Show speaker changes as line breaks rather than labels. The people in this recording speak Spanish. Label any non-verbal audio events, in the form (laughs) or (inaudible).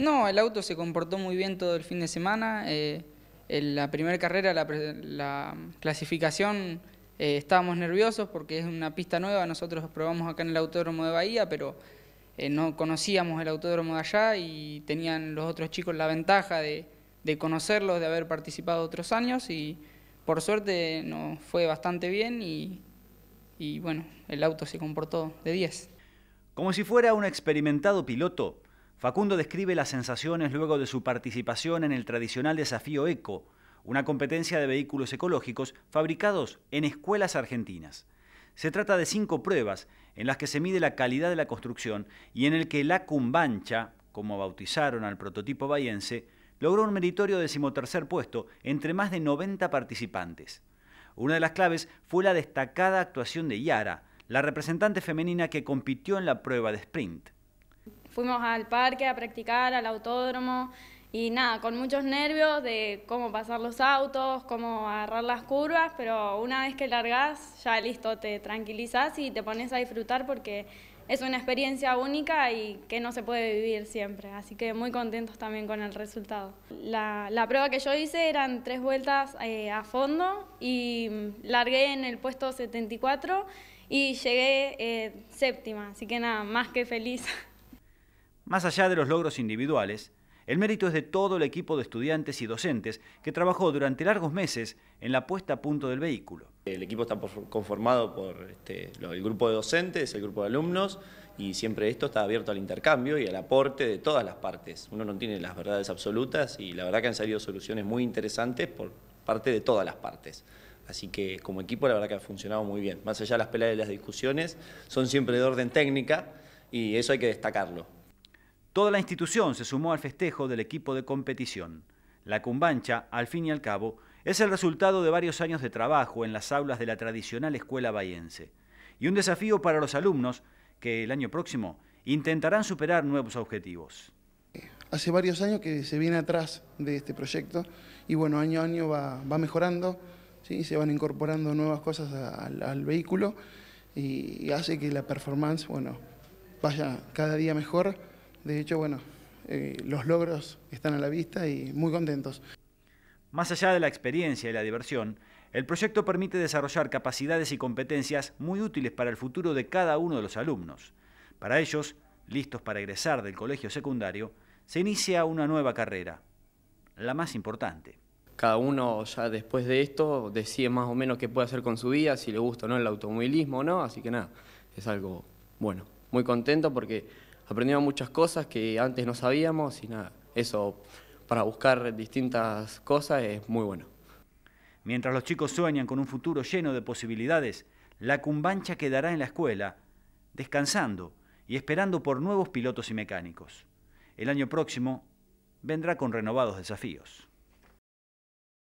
No, el auto se comportó muy bien todo el fin de semana. en eh, la primera carrera, la, clasificación, eh, estábamos nerviosos porque es una pista nueva. Nosotros probamos acá en el Autódromo de Bahía, pero eh, no conocíamos el Autódromo de allá y tenían los otros chicos la ventaja de, conocerlos, de haber participado otros años y por suerte nos fue bastante bien y, y bueno, el auto se comportó de 10.
Como si fuera un experimentado piloto, Facundo describe las sensaciones luego de su participación en el tradicional desafío ECO, una competencia de vehículos ecológicos fabricados en escuelas argentinas. Se trata de cinco pruebas en las que se mide la calidad de la construcción y en el que la Cumbancha, como bautizaron al prototipo bayense, logró un meritorio decimotercer puesto entre más de 90 participantes. Una de las claves fue la destacada actuación de Yara, la representante femenina que compitió en la prueba de sprint
fuimos al parque a practicar, al autódromo y nada, con muchos nervios de cómo pasar los autos, cómo agarrar las curvas, pero una vez que largas ya listo, te tranquilizas y te pones a disfrutar porque es una experiencia única y que no se puede vivir siempre, así que muy contentos también con el resultado. La, la prueba que yo hice eran tres vueltas eh, a fondo y mm, largué en el puesto 74 y llegué eh, séptima, así que nada, más que feliz. (laughs)
Más allá de los logros individuales, el mérito es de todo el equipo de estudiantes y docentes que trabajó durante largos meses en la puesta a punto del vehículo. El equipo está conformado por este, el grupo de docentes, el grupo de alumnos y siempre esto está abierto al intercambio y al aporte de todas las partes. Uno no tiene las verdades absolutas y la verdad que han salido soluciones muy interesantes por parte de todas las partes. Así que como equipo la verdad que ha funcionado muy bien. Más allá de las peleas y las discusiones, son siempre de orden técnica y eso hay que destacarlo. Toda la institución se sumó al festejo del equipo de competición. La cumbancha, al fin y al cabo, es el resultado de varios años de trabajo en las aulas de la tradicional escuela bayense. y un desafío para los alumnos que el año próximo intentarán superar nuevos objetivos.
Hace varios años que se viene atrás de este proyecto y bueno, año a año va, mejorando, ¿sí? se van incorporando nuevas cosas al, vehículo y, hace que la performance bueno, vaya cada día mejor. De hecho, bueno, eh, los logros están a la vista y muy contentos.
Más allá de la experiencia y la diversión, el proyecto permite desarrollar capacidades y competencias muy útiles para el futuro de cada uno de los alumnos. Para ellos, listos para egresar del colegio secundario, se inicia una nueva carrera, la más importante.
Cada uno ya después de esto decide más o menos qué puede hacer con su vida, si le gusta o no el automovilismo o no, así que nada, es algo bueno. Muy contento porque aprendimos muchas cosas que antes no sabíamos y nada, eso para buscar distintas cosas
es muy bueno. Mientras los chicos sueñan con un futuro lleno de posibilidades, la cumbancha quedará en la escuela, descansando y esperando por nuevos pilotos y mecánicos. El año próximo vendrá con renovados desafíos.